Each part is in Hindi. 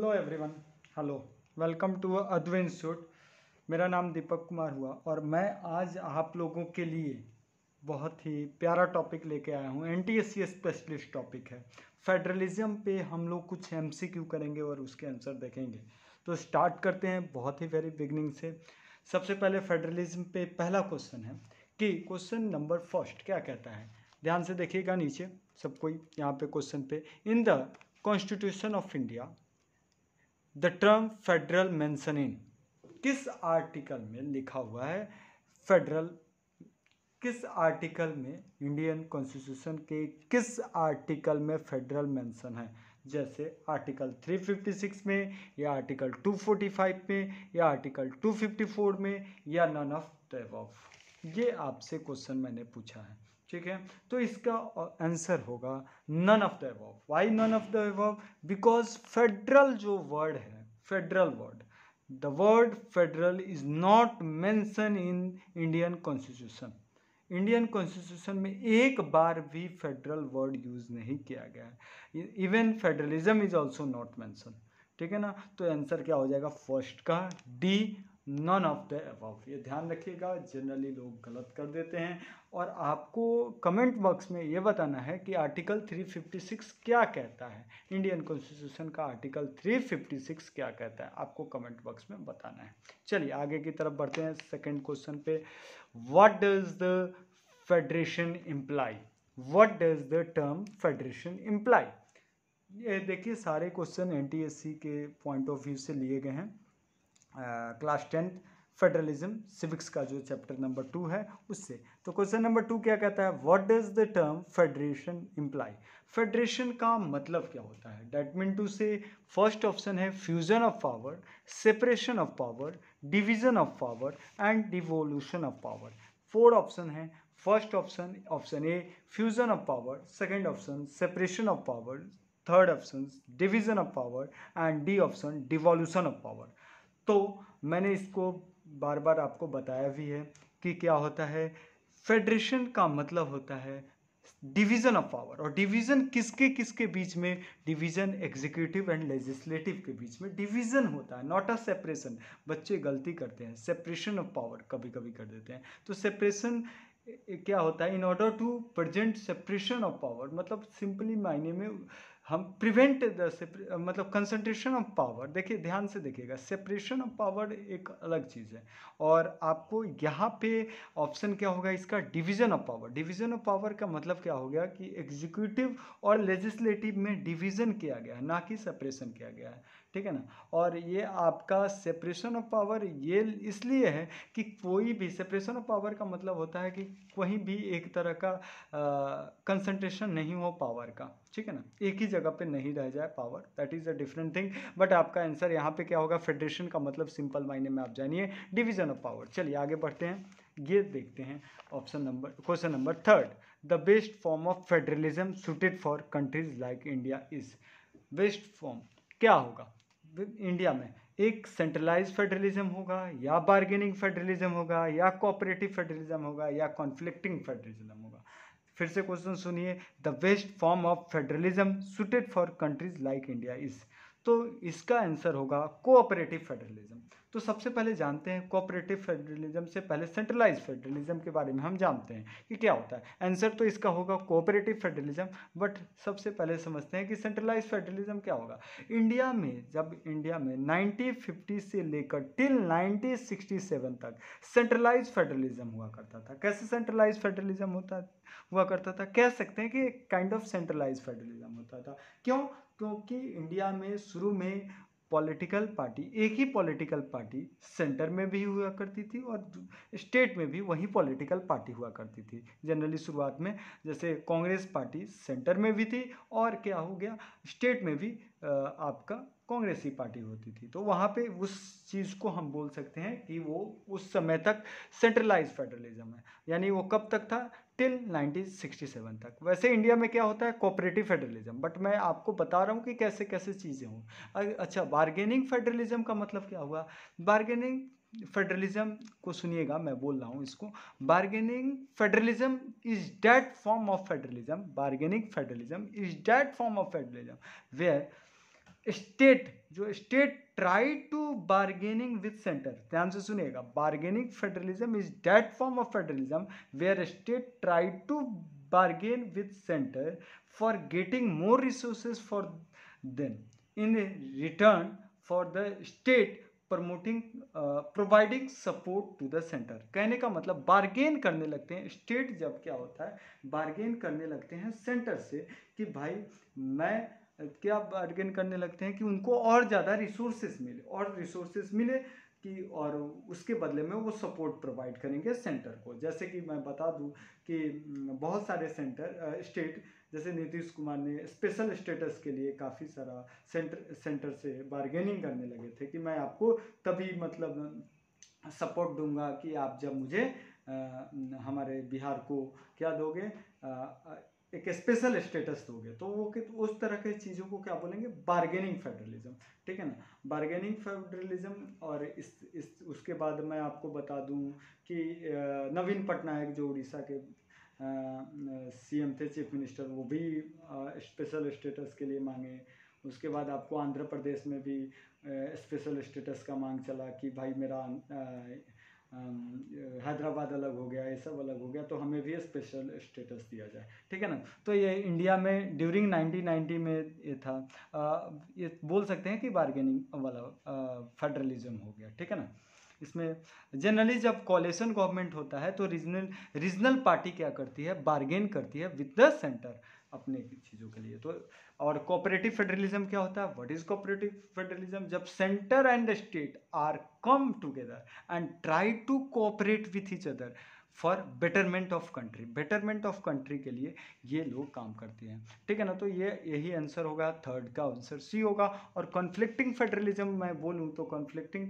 hello everyone hello welcome to अद्व इंस्टीट्यूट मेरा नाम दीपक कुमार हुआ और मैं आज आप लोगों के लिए बहुत ही प्यारा टॉपिक लेके आया हूँ एन टी स्पेशलिस्ट टॉपिक है फेडरलिज्म पे हम लोग कुछ एम करेंगे और उसके आंसर देखेंगे तो स्टार्ट करते हैं बहुत ही वेरी बिगनिंग से सबसे पहले फेडरलिज्म पे पहला क्वेश्चन है कि क्वेश्चन नंबर फर्स्ट क्या कहता है ध्यान से देखिएगा नीचे सब कोई यहाँ पे क्वेश्चन पे in the constitution of India the term federal mentioned in किस आर्टिकल में लिखा हुआ है फेडरल किस आर्टिकल में इंडियन कॉन्स्टिट्यूशन के किस आर्टिकल में फेडरल मेंशन है जैसे आर्टिकल 356 में या आर्टिकल 245 में या आर्टिकल 254 में या नन ऑफ द ये आपसे क्वेश्चन मैंने पूछा है ठीक है तो इसका आंसर होगा none of the above why none of the above because federal जो वर्ड है federal word the word federal is not mentioned in Indian constitution Indian constitution में एक बार भी फेडरल वर्ड यूज़ नहीं किया गया है even federalism is also not mentioned ठीक है ना तो आंसर क्या हो जाएगा फर्स्ट का D none of the above ये ध्यान रखिएगा जनरली लोग गलत कर देते हैं और आपको कमेंट बॉक्स में ये बताना है कि आर्टिकल 356 क्या कहता है इंडियन कॉन्स्टिट्यूशन का आर्टिकल 356 क्या कहता है आपको कमेंट बॉक्स में बताना है चलिए आगे की तरफ बढ़ते हैं सेकंड क्वेश्चन पे what does the federation imply what does the term federation imply ये देखिए सारे क्वेश्चन एन के पॉइंट ऑफ व्यू से लिए गए हैं क्लास टेंथ फेडरलिज्म सिविक्स का जो चैप्टर नंबर टू है उससे तो क्वेश्चन नंबर टू क्या कहता है what does the term federation imply federation का मतलब क्या होता है that mean to say first option है fusion of power separation of power division of power and devolution of power four option है first option option A fusion of power second option separation of power third option division of power and D option devolution of power तो मैंने इसको बार बार आपको बताया भी है कि क्या होता है फेडरेशन का मतलब होता है डिवीज़न ऑफ पावर और डिवीज़न किसके किसके बीच में डिवीज़न एग्जीक्यूटिव एंड लेजिस्लेटिव के बीच में डिवीज़न होता है नॉट अ सेपरेशन बच्चे गलती करते हैं सेपरेशन ऑफ पावर कभी कभी कर देते हैं तो सेपरेशन क्या होता है in order to prevent separation of power मतलब सिंपली मायने में हम प्रिवेंट द मतलब कंसंट्रेशन ऑफ पावर देखिए ध्यान से देखिएगा सेपरेशन ऑफ पावर एक अलग चीज़ है और आपको यहाँ पे ऑप्शन क्या होगा इसका division of power division of power का मतलब क्या हो गया कि एग्जीक्यूटिव और लेजिस्लेटिव में डिवीजन किया गया है ना कि सेपरेशन किया गया है ठीक है ना और ये आपका सेपरेशन ऑफ पावर ये इसलिए है कि कोई भी सेपरेशन ऑफ पावर का मतलब होता है कि कहीं भी एक तरह का कंसंट्रेशन नहीं हो पावर का ठीक है ना एक ही जगह पे नहीं रह जाए power that is a different thing but आपका आंसर यहाँ पे क्या होगा फेडरेशन का मतलब सिंपल मायने में आप जानिए डिवीजन ऑफ पावर चलिए आगे बढ़ते हैं ये देखते हैं option number question number third the best form of federalism suited for countries like India is best form क्या होगा इंडिया में एक सेंट्रलाइज फेडरलिज्म होगा या बार्गेनिंग फेडरलिज्म होगा या कोऑपरेटिव फेडरलिज्म होगा या कॉन्फ्लिक्टिंग फेडरलिज्म होगा फिर से क्वेश्चन सुनिए the best form of federalism suited for countries like India is तो इसका आंसर होगा कोऑपरेटिव फेडरलिज्म तो सबसे पहले जानते हैं कोऑपरेटिव फेडरलिज्म से पहले सेंट्रलाइज फेडरलिज्म के बारे में हम जानते हैं कि क्या होता है आंसर तो इसका होगा कोऑपरेटिव फेडरलिज्म बट सबसे पहले समझते हैं कि सेंट्रलाइज फेडरलिज्म क्या होगा इंडिया में जब इंडिया में 1950 से लेकर टिल 1967 तक सेंट्रलाइज फेडरलिज्म हुआ करता था कैसे सेंट्रलाइज फेडरलिज्म होता हुआ करता था कह सकते हैं कि काइंड ऑफ सेंट्रलाइज फेडरलिज्म होता था क्यों क्योंकि इंडिया में शुरू में पॉलिटिकल पार्टी एक ही पॉलिटिकल पार्टी सेंटर में भी हुआ करती थी और स्टेट में भी वही पॉलिटिकल पार्टी हुआ करती थी जनरली शुरुआत में जैसे कांग्रेस पार्टी सेंटर में भी थी और क्या हो गया स्टेट में भी आपका कांग्रेस ही पार्टी होती थी तो वहाँ पे उस चीज़ को हम बोल सकते हैं कि वो उस समय तक सेंट्रलाइज फेडरलिज्म है यानी वो कब तक था टिल 1967 तक वैसे इंडिया में क्या होता है कोऑपरेटिव फेडरलिज्म बट मैं आपको बता रहा हूँ कि कैसे कैसे चीज़ें हों अच्छा बार्गेनिंग फेडरलिज्म का मतलब क्या हुआ बार्गेनिंग फेडरलिज्म को सुनिएगा मैं बोल रहा हूँ इसको bargaining federalism is that form of federalism bargaining federalism is that form of federalism where state जो state try to bargaining with centre ध्यान तो से सुनिएगा bargaining federalism is that form of federalism where state try to bargain with centre for getting more resources for then in return for the state promoting providing support to the centre कहने का मतलब बार्गेन करने लगते हैं स्टेट जब क्या होता है बार्गेन करने लगते हैं सेंटर से कि भाई मैं क्या बार्गेन करने लगते हैं कि उनको और ज़्यादा रिसोर्सेज मिले और रिसोर्सेज मिले कि और उसके बदले में वो सपोर्ट प्रोवाइड करेंगे सेंटर को जैसे कि मैं बता दूं कि हम्म, बहुत सारे सेंटर स्टेट जैसे नीतीश कुमार ने स्पेशल स्टेटस के लिए काफ़ी सारा सेंटर सेंटर से बार्गेनिंग करने लगे थे कि मैं आपको तभी मतलब सपोर्ट दूंगा कि आप जब मुझे आ, हमारे बिहार को क्या दोगे आ, एक स्पेशल स्टेटस दोगे तो वो कि उस तरह के चीज़ों को क्या बोलेंगे बार्गेनिंग फेडरलिज्म ठीक है ना बार्गेनिंग फेडरलिज्म और इस इस उसके बाद मैं आपको बता दूं कि नवीन पटनायक जो उड़ीसा के सीएम थे चीफ मिनिस्टर वो भी स्पेशल स्टेटस के लिए मांगे उसके बाद आपको आंध्र प्रदेश में भी स्पेशल स्टेटस का मांग चला कि भाई मेरा आ, हैदराबाद अलग हो गया ये सब अलग हो गया तो हमें भी स्पेशल स्टेटस दिया जाए ठीक है ना तो ये इंडिया में ड्यूरिंग 1990 में ये था आ, ये बोल सकते हैं कि बार्गेनिंग वाला फेडरलिज्म हो गया ठीक है ना इसमें जनरली जब कॉलेशन गवर्नमेंट होता है तो रीजनल रीजनल पार्टी क्या करती है बार्गेन करती है विद द सेंटर अपने चीज़ों के लिए तो और कोऑपरेटिव फेडरलिज्म क्या होता है व्हाट इज कोऑपरेटिव फेडरलिज्म जब centre and state are come together and try to cooperate with each other for betterment of country betterment of country के लिए ये लोग काम करते हैं ठीक है ना तो ये यही आंसर होगा थर्ड का आंसर सी होगा और कॉन्फ्लिक्टिंग फेडरलिज्म मैं बोलूँ तो कॉन्फ्लिक्टिंग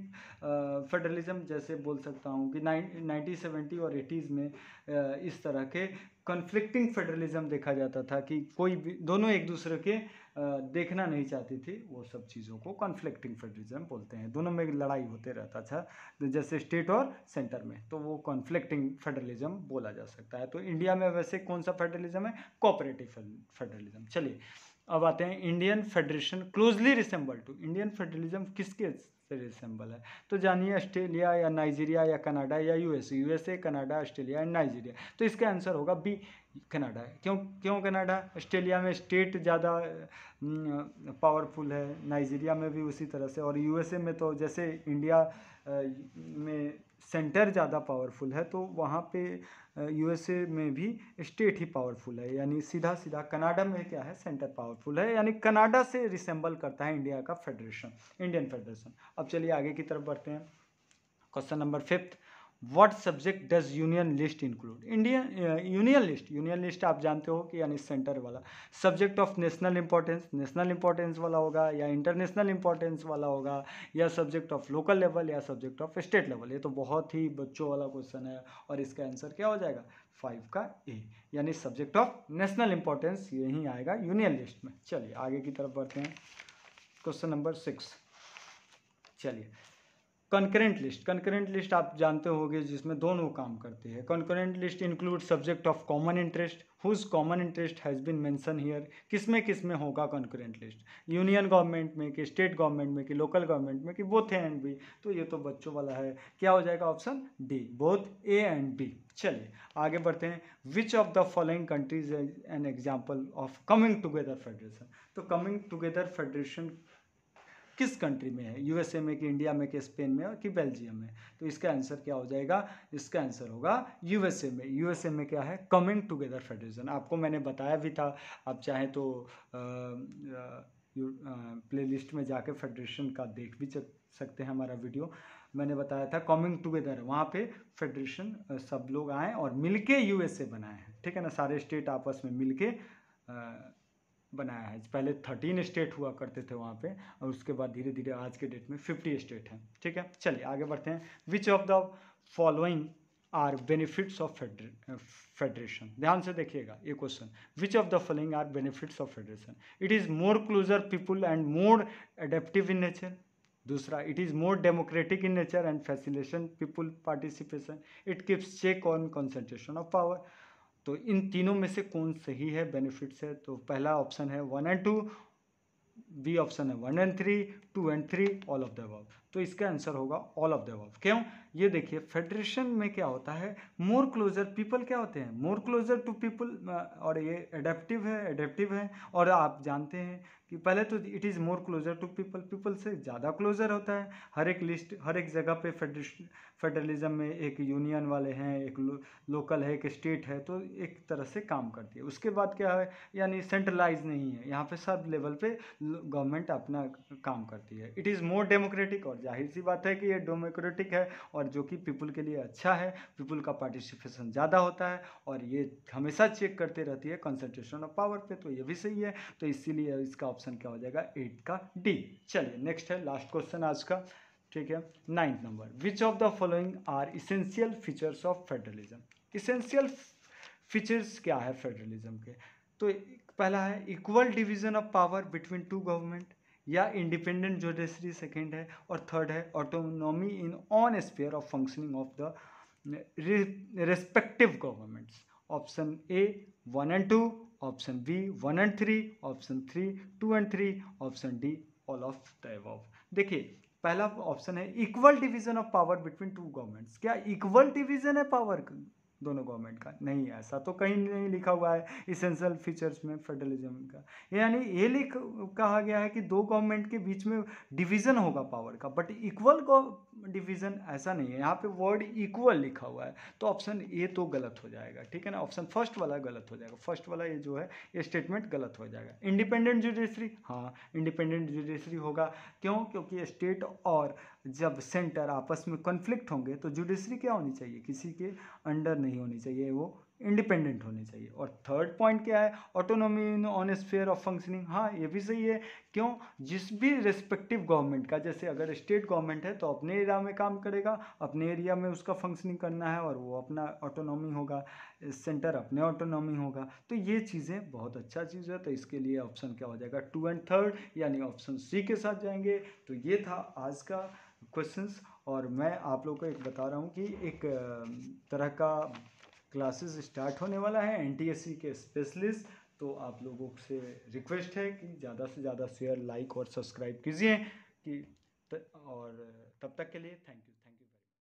फेडरलिज्म जैसे बोल सकता हूँ कि नाइनटीन सेवेंटी और एटीज़ में uh, इस तरह के कन्फ्लिक्टिंग फेडरलिज्म देखा जाता था कि कोई भी दोनों एक दूसरे के देखना नहीं चाहती थी वो सब चीज़ों को कॉन्फ्लिक्टिंग फेडरलिज्म बोलते हैं दोनों में लड़ाई होते रहता था जैसे स्टेट और सेंटर में तो वो कॉन्फ्लिक्टिंग फेडरलिज्म बोला जा सकता है तो इंडिया में वैसे कौन सा फेडरलिज्म है कोऑपरेटिव फेडरलिज्म चलिए अब आते हैं Indian federation closely resemble to Indian federalism किसके से रिसेंबल है तो जानिए ऑस्ट्रेलिया या नाइजीरिया या कनाडा या US USA Canada Australia and Nigeria तो इसका आंसर होगा बी कनाडा है क्यों क्यों कनाडा ऑस्ट्रेलिया में स्टेट ज़्यादा पावरफुल है नाइजीरिया में भी उसी तरह से और यूएसए में तो जैसे इंडिया में सेंटर ज़्यादा पावरफुल है तो वहाँ पे यूएसए में भी स्टेट ही पावरफुल है यानी सीधा सीधा कनाडा में क्या है सेंटर पावरफुल है यानी कनाडा से रिसेंबल करता है इंडिया का फेडरेशन इंडियन फेडरेशन अब चलिए आगे की तरफ बढ़ते हैं question number fifth what subject does union list include Indian union list union list आप जानते हो कि यानी सेंटर वाला subject of national importance national importance वाला होगा या इंटरनेशनल इंपॉर्टेंस वाला होगा या सब्जेक्ट ऑफ लोकल लेवल या सब्जेक्ट ऑफ स्टेट लेवल ये तो बहुत ही बच्चों वाला क्वेश्चन है और इसका आंसर क्या हो जाएगा फाइव का ए यानी सब्जेक्ट ऑफ नेशनल इंपॉर्टेंस यही आएगा यूनियन लिस्ट में चलिए आगे की तरफ बढ़ते हैं क्वेश्चन नंबर सिक्स चलिए कंकरेंट लिस्ट कंकरेंट लिस्ट आप जानते होंगे जिसमें दोनों काम करते हैं concurrent list include subject of common interest whose common interest has been mention here किस में किस में होगा कंकरेंट लिस्ट यूनियन गवर्नमेंट में कि स्टेट गवर्नमेंट में कि लोकल गवर्नमेंट में कि बोथ ए एंड बी तो ये तो बच्चों वाला है क्या हो जाएगा option D both A and B चलिए आगे बढ़ते हैं which of the following countries an example of coming together federation तो कमिंग टुगेदर फेडरेशन किस कंट्री में है यूएसए में कि इंडिया में कि स्पेन में कि बेल्जियम में तो इसका आंसर क्या हो जाएगा इसका आंसर होगा यूएसए में यूएसए में क्या है कमिंग टुगेदर फेडरेशन आपको मैंने बताया भी था आप चाहें तो प्ले लिस्ट में जाके फेडरेशन का देख भी सकते हैं हमारा वीडियो मैंने बताया था कमिंग टुगेदर वहाँ पे फेडरेशन सब लोग आए और मिलके यूएसए बनाए हैं ठीक है ना सारे स्टेट आपस में मिलके बनाया है पहले थर्टीन स्टेट हुआ करते थे वहाँ पे और उसके बाद धीरे धीरे आज के डेट में फिफ्टी स्टेट हैं ठीक है चलिए आगे बढ़ते हैं which of the following are benefits of federation ध्यान से देखिएगा ये question which of the following are benefits of federation it is more closer people and more adaptive in nature दूसरा it is more democratic in nature and facilitation people participation it keeps check on concentration of power तो इन तीनों में से कौन सही है बेनिफिट्स है तो पहला ऑप्शन है one and two B option है one and three two and three all of the above तो इसका आंसर होगा ऑल ऑफ द अबव क्यों ये देखिए फेडरेशन में क्या होता है मोर क्लोजर पीपल क्या होते हैं मोर क्लोजर टू पीपल और ये एडेप्टिव है एडेप्टिव है और आप जानते हैं कि पहले तो it is more closer to people people से ज़्यादा क्लोजर होता है हर एक लिस्ट हर एक जगह पे फेडरलिज्म में एक यूनियन वाले हैं एक लो, लोकल है एक स्टेट है तो एक तरह से काम करती है उसके बाद क्या है यानी सेंट्रलाइज नहीं है यहाँ पे सब लेवल पे गवर्नमेंट अपना काम करती है इट इज़ मोर डेमोक्रेटिक और जाहिर सी बात है कि ये डेमोक्रेटिक है और जो कि पीपल के लिए अच्छा है पीपल का पार्टिसिपेशन ज़्यादा होता है और ये हमेशा चेक करते रहती है कंसनट्रेशन ऑफ पावर पे तो ये भी सही है तो इसीलिए इसका ऑप्शन क्या हो जाएगा एट का डी चलिए नेक्स्ट है लास्ट क्वेश्चन आज का ठीक है ninth number which of the following are essential features of federalism essential features क्या है फेडरलिज्म के तो पहला है equal division of power between two government या इंडिपेंडेंट जुडिशरी सेकेंड है और थर्ड है autonomy in own sphere of functioning of the respective governments option A one and two option B one and three option three two and three option D all of the देखिए पहला ऑप्शन है equal division of power between two governments क्या इक्वल डिवीजन है पावर दोनों गवर्नमेंट का नहीं ऐसा तो कहीं नहीं लिखा हुआ है इसेंशियल फीचर्स में फेडरलिज्म का यानी ये लिख कहा गया है कि दो गवर्नमेंट के बीच में डिवीज़न होगा पावर का बट इक्वल को डिवीज़न ऐसा नहीं है यहाँ पे वर्ड इक्वल लिखा हुआ है तो ऑप्शन ए तो गलत हो जाएगा ठीक है ना ऑप्शन फर्स्ट वाला गलत हो जाएगा फर्स्ट वाला ये जो है ये स्टेटमेंट गलत हो जाएगा इंडिपेंडेंट जुडिशरी हाँ इंडिपेंडेंट जुडिशरी होगा क्यों क्योंकि स्टेट और जब सेंटर आपस में कन्फ्लिक्ट होंगे तो जुडिशरी क्या होनी चाहिए किसी के अंडर नहीं होनी चाहिए वो इंडिपेंडेंट होनी चाहिए और थर्ड पॉइंट क्या है autonomy in own sphere of functioning हाँ ये भी सही है क्यों जिस भी रेस्पेक्टिव गवर्नमेंट का जैसे अगर स्टेट गवर्नमेंट है तो अपने एरिया में काम करेगा अपने एरिया में उसका फंक्शनिंग करना है और वो अपना ऑटोनॉमी होगा सेंटर अपने ऑटोनॉमी होगा तो ये चीज़ें बहुत अच्छा चीज़ है तो इसके लिए ऑप्शन क्या हो जाएगा टू एंड थर्ड यानी ऑप्शन सी के साथ जाएंगे तो ये था आज का क्वेश्चंस और मैं आप लोग को एक बता रहा हूँ कि एक तरह का क्लासेस स्टार्ट होने वाला है एन के स्पेशलिस्ट तो आप लोगों से रिक्वेस्ट है कि ज़्यादा से ज़्यादा शेयर लाइक और सब्सक्राइब कीजिए कि और तब तक के लिए थैंक यू